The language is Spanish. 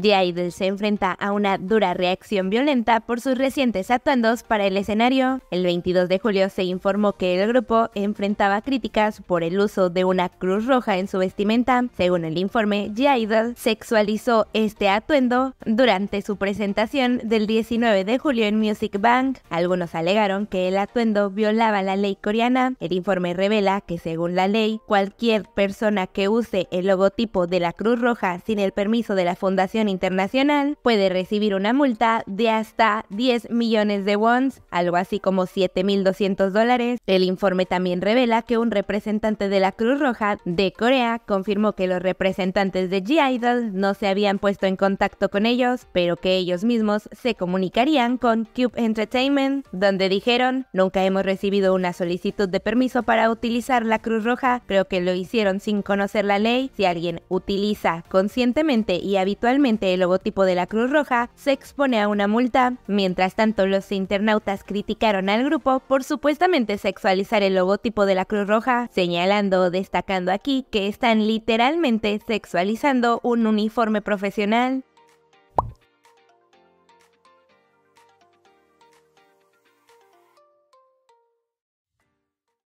g se enfrenta a una dura reacción violenta por sus recientes atuendos para el escenario. El 22 de julio se informó que el grupo enfrentaba críticas por el uso de una cruz roja en su vestimenta. Según el informe, g sexualizó este atuendo durante su presentación del 19 de julio en Music Bank. Algunos alegaron que el atuendo violaba la ley coreana. El informe revela que según la ley, cualquier persona que use el logotipo de la Cruz Roja sin el permiso de la Fundación Internacional puede recibir una multa de hasta 10 millones de wons, algo así como 7.200 dólares. El informe también revela que un representante de la Cruz Roja de Corea confirmó que los representantes de G-Idol no se habían puesto en contacto con ellos, pero que ellos mismos se comunicarían con Cube Entertainment, donde dijeron, nunca hemos recibido una solicitud de permiso para utilizar la Cruz Roja, creo que lo hicieron sin conocer la ley, si alguien utiliza conscientemente y habitualmente el logotipo de la Cruz Roja, se expone a una multa. Mientras tanto, los internautas criticaron al grupo por supuestamente sexualizar el logotipo de la Cruz Roja, señalando o destacando aquí que están literalmente sexualizando un uniforme profesional.